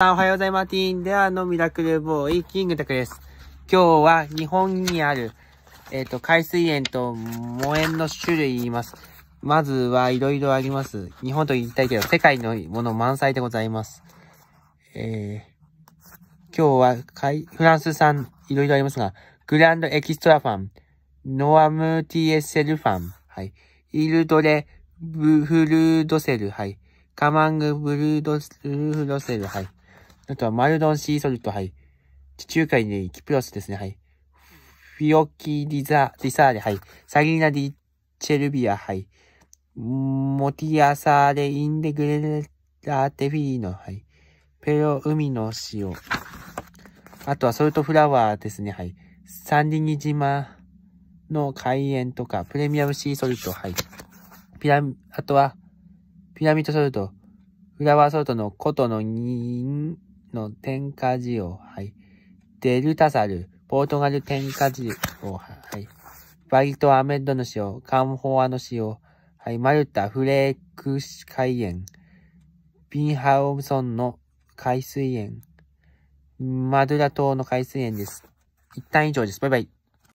おはようございます。ティーンデアのミラクルボーイ、キングタクです。今日は日本にある、えっ、ー、と、海水塩と萌えの種類言います。まずはいろいろあります。日本と言いたいけど、世界のもの満載でございます。えー、今日はフランス産いろいろありますが、グランドエキストラファン、ノアムティエセルファン、はい、イルドレ、ブフルードセル、はい、カマングブルード、ルフロセル、はい。あとはマルドンシーソルト、はい。地中海にキプロスですね、はい。フィオキリザ、リサーレ、はい。サリーナ・ディ・チェルビア、はい。モティアサーレ・インデグレラーテ・フィーノ、はい。ペロ・海の塩。あとはソルトフラワーですね、はい。サンディニ島の海園とか、プレミアムシーソルト、はい。ピラミ、あとは、ピラミッドソルト、フラワーソルトのことのの添加塩、はい。デルタサル、ポートガル添加塩、はい。バリト・アメッドの塩、カンホアの塩、はい。マルタ、フレークス海塩、ビンハオムソンの海水塩、マドラ島の海水塩です。一旦以上です。バイバイ。